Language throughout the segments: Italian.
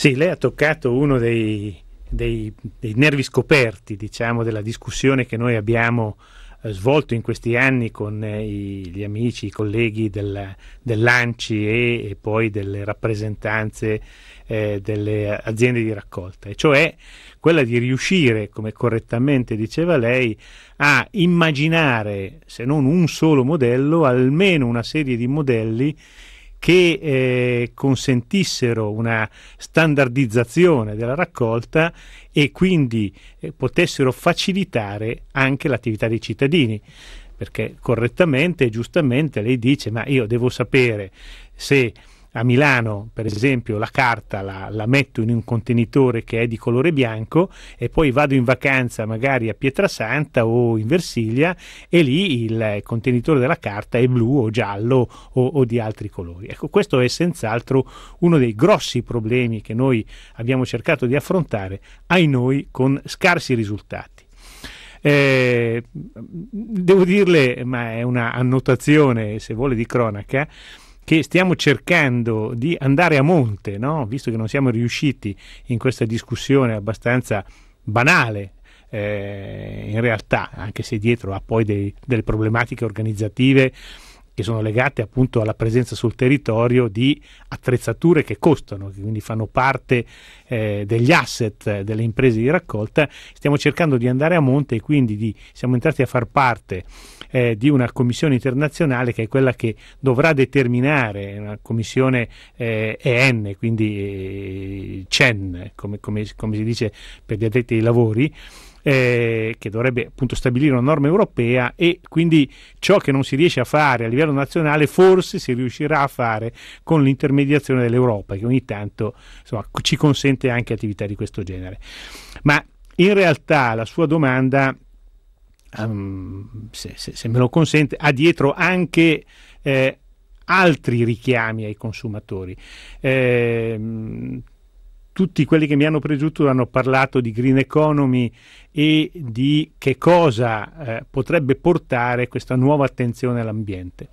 Sì, lei ha toccato uno dei, dei, dei nervi scoperti, diciamo, della discussione che noi abbiamo eh, svolto in questi anni con eh, gli amici, i colleghi del, dell'ANCI e, e, poi delle rappresentanze eh, delle aziende di raccolta, e cioè quella di riuscire, come correttamente diceva lei, a immaginare, se non un solo modello, almeno una serie di modelli che eh, consentissero una standardizzazione della raccolta e quindi eh, potessero facilitare anche l'attività dei cittadini perché correttamente e giustamente lei dice ma io devo sapere se a Milano, per esempio, la carta la, la, metto in un contenitore che è di colore bianco e poi vado in vacanza magari a Pietrasanta o in Versilia e lì il contenitore della carta è blu o giallo o, o di altri colori. Ecco, questo è senz'altro uno dei grossi problemi che noi abbiamo cercato di affrontare, ai noi, con scarsi risultati. Eh, devo dirle, ma è una annotazione, se vuole, di cronaca, che stiamo cercando di andare a monte, no? visto che non siamo riusciti in questa discussione abbastanza banale eh, in realtà, anche se dietro ha poi dei, delle problematiche organizzative che sono legate appunto alla presenza sul territorio di attrezzature che costano, che quindi fanno parte eh, degli asset eh, delle imprese di raccolta. Stiamo cercando di andare a monte e quindi di, siamo entrati a far parte eh, di una commissione internazionale che è quella che dovrà determinare una commissione eh, EN, quindi eh, CEN, come, come, come si dice per gli addetti ai lavori eh, che dovrebbe appunto stabilire una norma europea e quindi ciò che non si riesce a fare a livello nazionale forse si riuscirà a fare con l'intermediazione dell'Europa che ogni tanto insomma, ci consente anche attività di questo genere. Ma in realtà la sua domanda, um, se, se, se, me lo consente, ha dietro anche... Eh, altri richiami ai consumatori. Eh, tutti quelli che mi hanno preceduto hanno parlato di green economy e di che cosa eh, potrebbe portare questa nuova attenzione all'ambiente.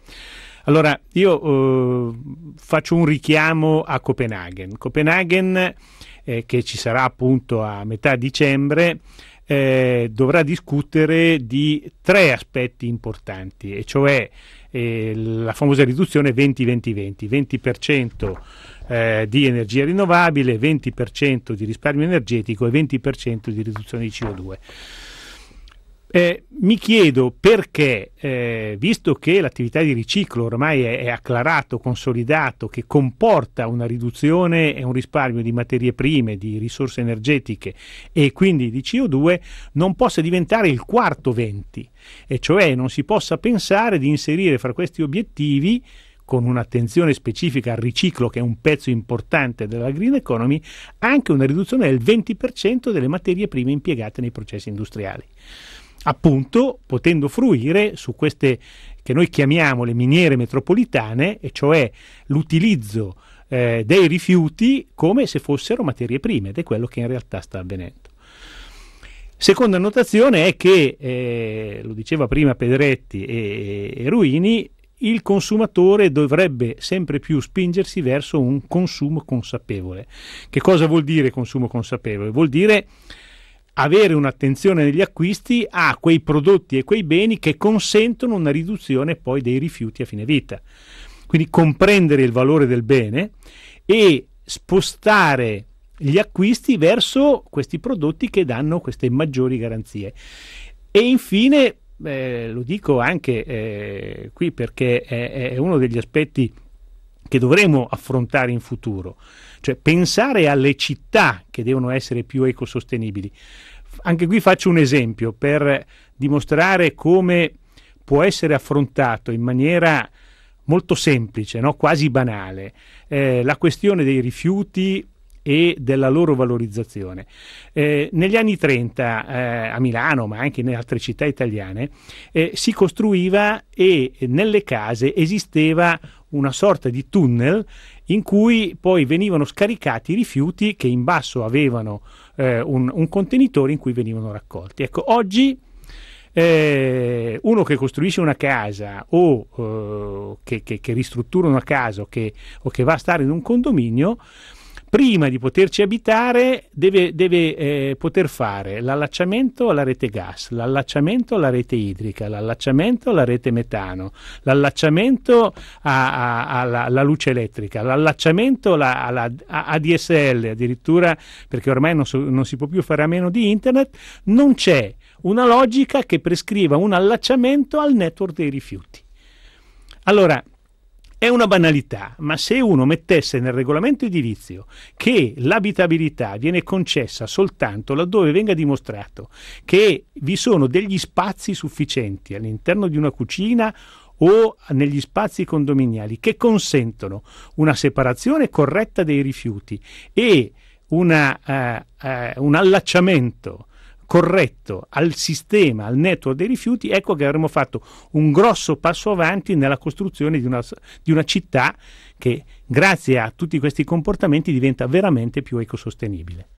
Allora, io eh, faccio un richiamo a Copenaghen. Copenaghen, eh, che ci sarà appunto a metà dicembre, eh, dovrà discutere di tre aspetti importanti, e cioè eh, la famosa riduzione 20-20-20, 20%, -20, -20, 20 eh, di energia rinnovabile, 20% di risparmio energetico e 20% di riduzione di CO2. Eh, mi chiedo perché, eh, visto che l'attività di riciclo ormai è, è, acclarato, consolidato, che comporta una riduzione e un risparmio di materie prime, di risorse energetiche e quindi di CO2, non possa diventare il quarto 20, e cioè non si possa pensare di inserire fra questi obiettivi con un'attenzione specifica al riciclo, che è un pezzo importante della green economy, anche una riduzione del 20% delle materie prime impiegate nei processi industriali. Appunto, potendo fruire su queste che noi chiamiamo le miniere metropolitane, e cioè l'utilizzo eh, dei rifiuti come se fossero materie prime, ed è quello che in realtà sta avvenendo. Seconda notazione è che, eh, lo diceva prima Pedretti e, e Ruini, il consumatore dovrebbe sempre più spingersi verso un consumo consapevole. Che cosa vuol dire consumo consapevole? Vuol dire avere un'attenzione negli acquisti a quei prodotti e quei beni che consentono una riduzione poi dei rifiuti a fine vita. Quindi comprendere il valore del bene e spostare gli acquisti verso questi prodotti che danno queste maggiori garanzie. E infine Beh, lo dico anche eh, qui perché è, è uno degli aspetti che dovremo affrontare in futuro, cioè pensare alle città che devono essere più ecosostenibili. Anche qui faccio un esempio per dimostrare come può essere affrontato in maniera molto semplice, no? quasi banale, eh, la questione dei rifiuti e della loro valorizzazione. Eh, negli anni 30 eh, a Milano, ma anche in altre città italiane, eh, si costruiva e nelle case esisteva una sorta di tunnel in cui poi venivano scaricati i rifiuti che in basso avevano eh, un, un contenitore in cui venivano raccolti. Ecco, oggi eh, uno che costruisce una casa o eh, che, che, che, ristruttura una casa o che, o che, va a stare in un condominio prima di poterci abitare deve, deve eh, poter fare l'allacciamento alla rete gas, l'allacciamento alla rete idrica, l'allacciamento alla rete metano, l'allacciamento a, a, alla, alla, luce elettrica, l'allacciamento alla, alla ADSL addirittura perché ormai non, so, non si può più fare a meno di internet, non c'è una logica che prescriva un allacciamento al network dei rifiuti. Allora, è una banalità, ma se uno mettesse nel regolamento edilizio che l'abitabilità viene concessa soltanto laddove venga dimostrato che vi sono degli spazi sufficienti all'interno di una cucina o negli spazi condominiali che consentono una separazione corretta dei rifiuti e una, uh, uh, un allacciamento corretto al sistema, al network dei rifiuti, ecco che avremmo fatto un grosso passo avanti nella costruzione di una, di una città che grazie a tutti questi comportamenti diventa veramente più ecosostenibile.